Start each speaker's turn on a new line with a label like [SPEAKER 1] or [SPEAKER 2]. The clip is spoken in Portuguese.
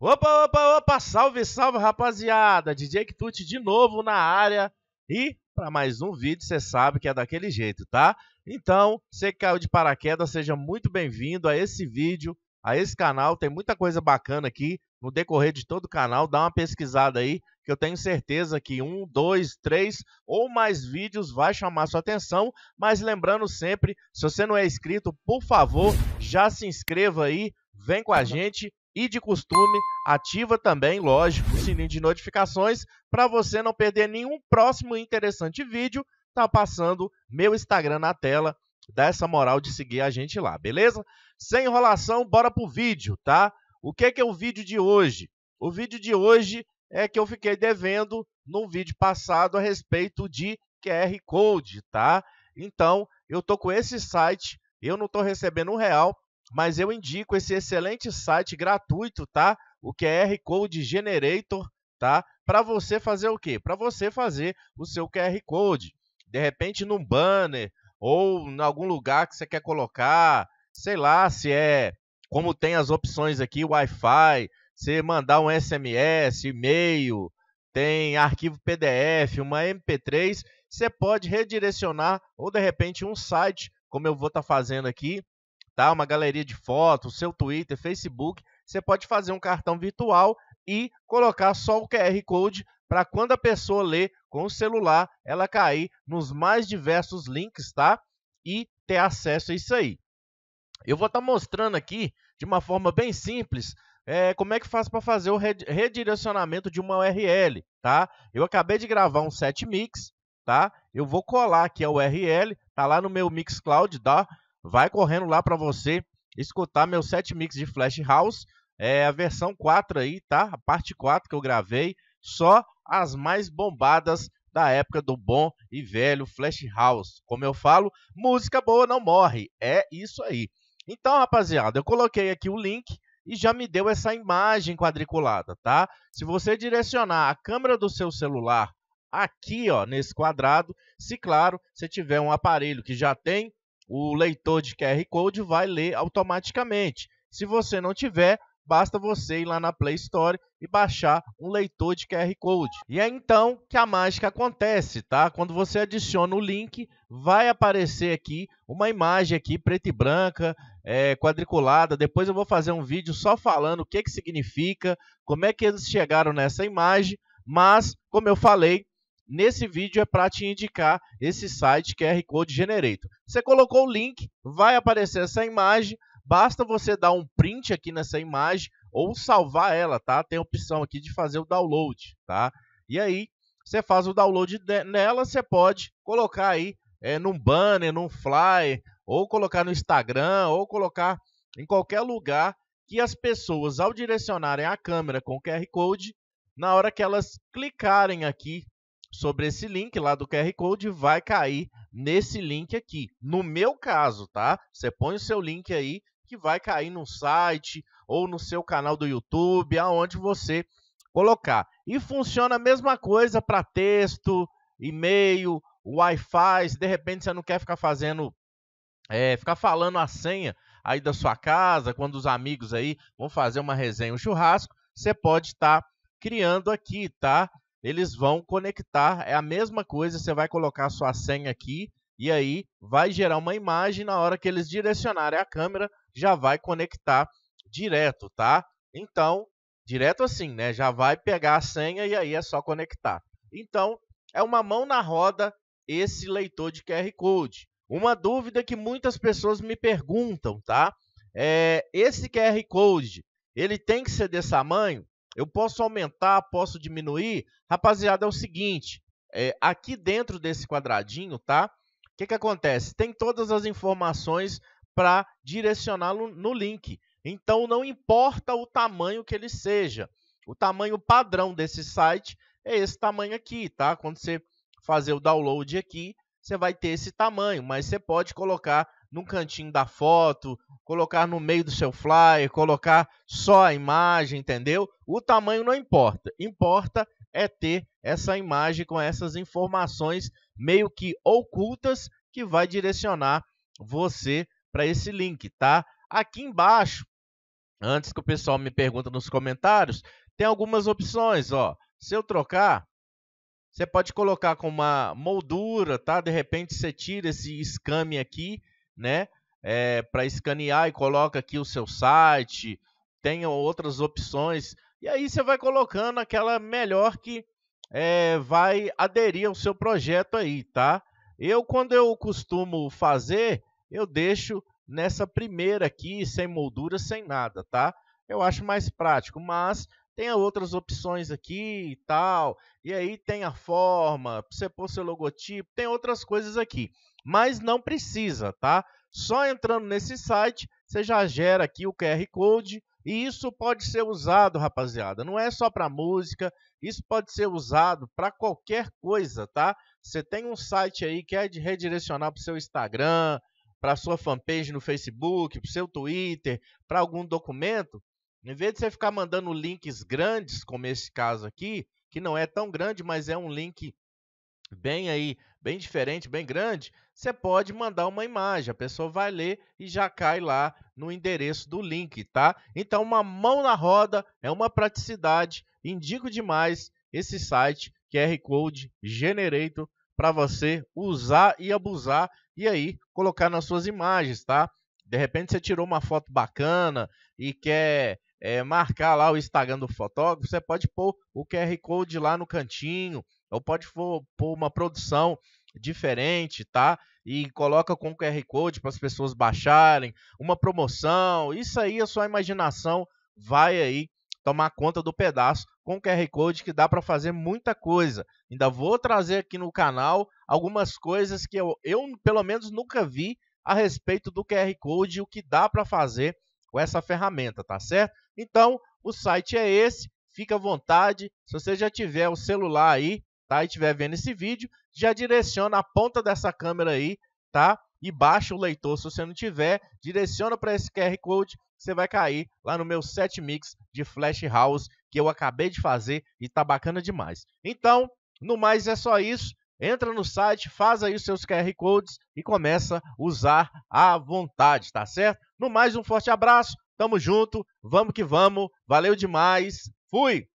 [SPEAKER 1] Opa, opa, opa, salve, salve rapaziada! DJ Kituti de novo na área e para mais um vídeo, você sabe que é daquele jeito, tá? Então, você que caiu de paraquedas, seja muito bem-vindo a esse vídeo, a esse canal, tem muita coisa bacana aqui no decorrer de todo o canal, dá uma pesquisada aí, que eu tenho certeza que um, dois, três ou mais vídeos vai chamar sua atenção, mas lembrando sempre, se você não é inscrito, por favor, já se inscreva aí, vem com a gente, e de costume, ativa também, lógico, o sininho de notificações para você não perder nenhum próximo interessante vídeo. Tá passando meu Instagram na tela, dá essa moral de seguir a gente lá, beleza? Sem enrolação, bora pro vídeo, tá? O que é que é o vídeo de hoje? O vídeo de hoje é que eu fiquei devendo no vídeo passado a respeito de QR Code, tá? Então, eu tô com esse site, eu não tô recebendo um real, mas eu indico esse excelente site gratuito, tá? O QR Code Generator, tá? Para você fazer o quê? Para você fazer o seu QR Code. De repente num banner ou em algum lugar que você quer colocar, sei lá, se é como tem as opções aqui, Wi-Fi, você mandar um SMS, e-mail, tem arquivo PDF, uma MP3, você pode redirecionar ou de repente um site, como eu vou estar tá fazendo aqui, tá? Uma galeria de fotos, seu Twitter, Facebook, você pode fazer um cartão virtual e colocar só o QR Code para quando a pessoa ler com o celular, ela cair nos mais diversos links, tá? E ter acesso a isso aí. Eu vou estar tá mostrando aqui de uma forma bem simples é, como é que faz para fazer o redirecionamento de uma URL, tá? Eu acabei de gravar um set mix, tá? Eu vou colar aqui a URL, tá lá no meu Mixcloud, tá? vai correndo lá para você escutar meu set mix de Flash House, é a versão 4 aí, tá? A parte 4 que eu gravei, só as mais bombadas da época do bom e velho Flash House. Como eu falo, música boa não morre. É isso aí. Então, rapaziada, eu coloquei aqui o link e já me deu essa imagem quadriculada, tá? Se você direcionar a câmera do seu celular aqui, ó, nesse quadrado, se claro, você tiver um aparelho que já tem o leitor de QR Code vai ler automaticamente. Se você não tiver, basta você ir lá na Play Store e baixar um leitor de QR Code. E é então que a mágica acontece, tá? Quando você adiciona o link, vai aparecer aqui uma imagem aqui preta e branca, é, quadriculada. Depois eu vou fazer um vídeo só falando o que, que significa, como é que eles chegaram nessa imagem. Mas, como eu falei, nesse vídeo é para te indicar esse site QR Code Generator. Você colocou o link, vai aparecer essa imagem, basta você dar um print aqui nessa imagem ou salvar ela, tá? Tem a opção aqui de fazer o download, tá? E aí, você faz o download nela, você pode colocar aí é, num banner, num flyer, ou colocar no Instagram, ou colocar em qualquer lugar que as pessoas, ao direcionarem a câmera com o QR Code, na hora que elas clicarem aqui sobre esse link lá do QR Code vai cair nesse link aqui. No meu caso, tá? Você põe o seu link aí que vai cair no site ou no seu canal do YouTube, aonde você colocar. E funciona a mesma coisa para texto, e-mail, Wi-Fi. Se de repente você não quer ficar fazendo, é, ficar falando a senha aí da sua casa, quando os amigos aí vão fazer uma resenha, um churrasco, você pode estar tá criando aqui, tá? eles vão conectar, é a mesma coisa, você vai colocar sua senha aqui e aí vai gerar uma imagem na hora que eles direcionarem a câmera, já vai conectar direto, tá? Então, direto assim, né? Já vai pegar a senha e aí é só conectar. Então, é uma mão na roda esse leitor de QR Code. Uma dúvida que muitas pessoas me perguntam, tá? É, esse QR Code, ele tem que ser desse tamanho? Eu posso aumentar, posso diminuir? Rapaziada, é o seguinte, é, aqui dentro desse quadradinho, tá? O que, que acontece? Tem todas as informações para direcioná-lo no link. Então, não importa o tamanho que ele seja. O tamanho padrão desse site é esse tamanho aqui, tá? Quando você fazer o download aqui, você vai ter esse tamanho, mas você pode colocar num cantinho da foto, colocar no meio do seu flyer, colocar só a imagem, entendeu? O tamanho não importa. Importa é ter essa imagem com essas informações meio que ocultas que vai direcionar você para esse link, tá? Aqui embaixo, antes que o pessoal me pergunte nos comentários, tem algumas opções, ó. Se eu trocar, você pode colocar com uma moldura, tá? De repente você tira esse escame aqui né? É, eh, para escanear e coloca aqui o seu site, tem outras opções. E aí você vai colocando aquela melhor que é, vai aderir ao seu projeto aí, tá? Eu, quando eu costumo fazer, eu deixo nessa primeira aqui, sem moldura, sem nada, tá? Eu acho mais prático, mas tem outras opções aqui e tal. E aí tem a forma, você pôr seu logotipo, tem outras coisas aqui mas não precisa, tá? Só entrando nesse site, você já gera aqui o QR Code e isso pode ser usado, rapaziada. Não é só para música, isso pode ser usado para qualquer coisa, tá? Você tem um site aí que é de redirecionar para o seu Instagram, para sua fanpage no Facebook, para o seu Twitter, para algum documento. Em vez de você ficar mandando links grandes, como esse caso aqui, que não é tão grande, mas é um link bem aí bem diferente, bem grande, você pode mandar uma imagem, a pessoa vai ler e já cai lá no endereço do link, tá? Então, uma mão na roda é uma praticidade, indico demais esse site QR Code Generator para você usar e abusar e aí colocar nas suas imagens, tá? De repente você tirou uma foto bacana e quer é, marcar lá o Instagram do fotógrafo, você pode pôr o QR Code lá no cantinho, ou pode pôr uma produção diferente, tá? E coloca com QR Code para as pessoas baixarem, uma promoção, isso aí a sua imaginação vai aí tomar conta do pedaço com QR Code que dá para fazer muita coisa. Ainda vou trazer aqui no canal algumas coisas que eu, eu pelo menos nunca vi a respeito do QR Code e o que dá para fazer com essa ferramenta, tá certo? Então, o site é esse, fica à vontade. Se você já tiver o celular aí, tá? E estiver vendo esse vídeo, já direciona a ponta dessa câmera aí, tá? E baixa o leitor, se você não tiver, direciona para esse QR Code, você vai cair lá no meu set mix de Flash House que eu acabei de fazer e tá bacana demais. Então, no mais é só isso. Entra no site, faz aí os seus QR Codes e começa a usar à vontade, tá certo? No mais, um forte abraço, tamo junto, vamos que vamos, valeu demais, fui!